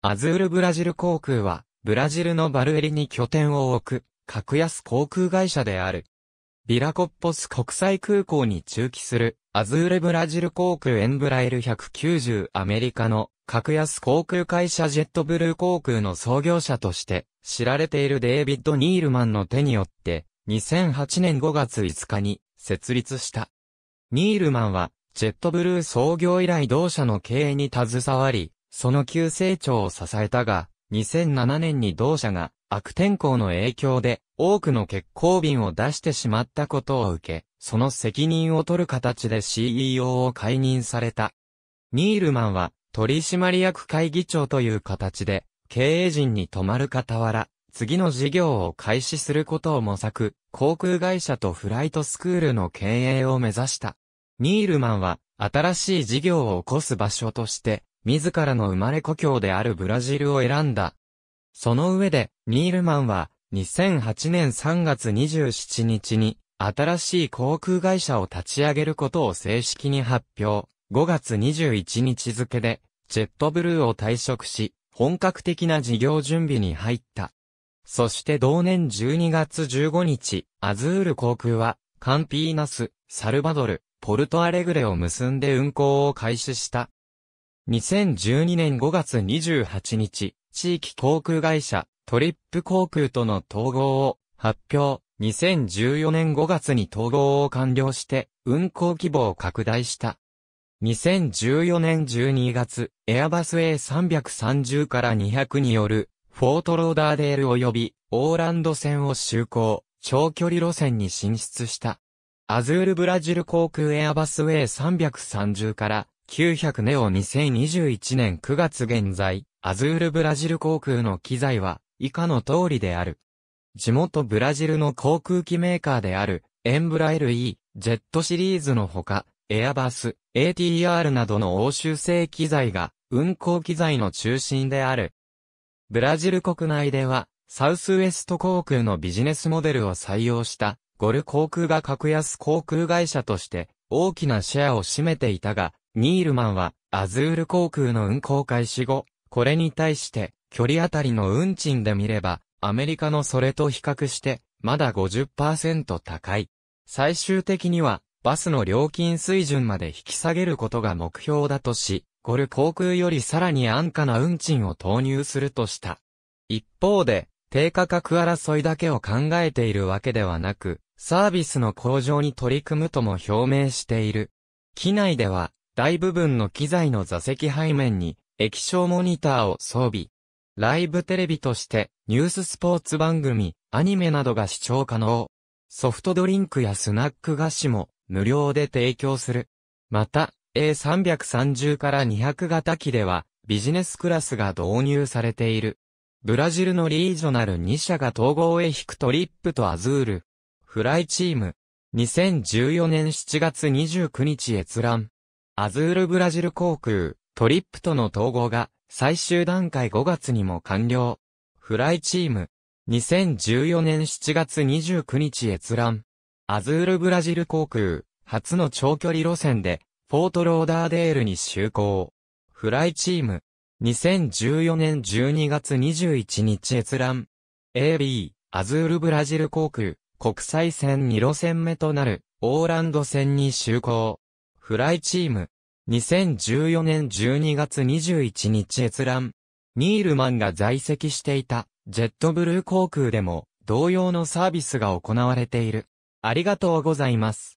アズールブラジル航空は、ブラジルのバルエリに拠点を置く、格安航空会社である。ビラコッポス国際空港に駐機する、アズールブラジル航空エンブラエル190アメリカの格安航空会社ジェットブルー航空の創業者として知られているデイビッド・ニールマンの手によって2008年5月5日に設立した。ニールマンはジェットブルー創業以来同社の経営に携わり、その急成長を支えたが、2007年に同社が悪天候の影響で多くの欠航便を出してしまったことを受け、その責任を取る形で CEO を解任された。ニールマンは取締役会議長という形で経営陣に泊まる傍ら、次の事業を開始することを模索、航空会社とフライトスクールの経営を目指した。ニールマンは新しい事業を起こす場所として、自らの生まれ故郷であるブラジルを選んだ。その上で、ニールマンは、2008年3月27日に、新しい航空会社を立ち上げることを正式に発表。5月21日付で、ジェットブルーを退職し、本格的な事業準備に入った。そして同年12月15日、アズール航空は、カンピーナス、サルバドル、ポルトアレグレを結んで運航を開始した。2012年5月28日、地域航空会社、トリップ航空との統合を発表。2014年5月に統合を完了して、運航規模を拡大した。2014年12月、エアバス A330 から200による、フォートローダーデール及び、オーランド線を就航、長距離路線に進出した。アズールブラジル航空エアバス A330 から900ネオ2021年9月現在、アズールブラジル航空の機材は以下の通りである。地元ブラジルの航空機メーカーである、エンブラ LE、ジェットシリーズのほか、エアバス、ATR などの欧州製機材が運航機材の中心である。ブラジル国内では、サウスウエスト航空のビジネスモデルを採用したゴル航空が格安航空会社として大きなシェアを占めていたが、ニールマンは、アズール航空の運航開始後、これに対して、距離あたりの運賃で見れば、アメリカのそれと比較して、まだ50%高い。最終的には、バスの料金水準まで引き下げることが目標だとし、ゴル航空よりさらに安価な運賃を投入するとした。一方で、低価格争いだけを考えているわけではなく、サービスの向上に取り組むとも表明している。機内では、大部分の機材の座席背面に液晶モニターを装備。ライブテレビとしてニューススポーツ番組、アニメなどが視聴可能。ソフトドリンクやスナック菓子も無料で提供する。また、A330 から200型機ではビジネスクラスが導入されている。ブラジルのリージョナル2社が統合へ引くトリップとアズール。フライチーム。2014年7月29日閲覧。アズールブラジル航空、トリップとの統合が最終段階5月にも完了。フライチーム、2014年7月29日閲覧。アズールブラジル航空、初の長距離路線で、フォートローダーデールに就航。フライチーム、2014年12月21日閲覧。AB、アズールブラジル航空、国際線2路線目となる、オーランド線に就航。フライチーム。2014年12月21日閲覧。ニールマンが在籍していた、ジェットブルー航空でも、同様のサービスが行われている。ありがとうございます。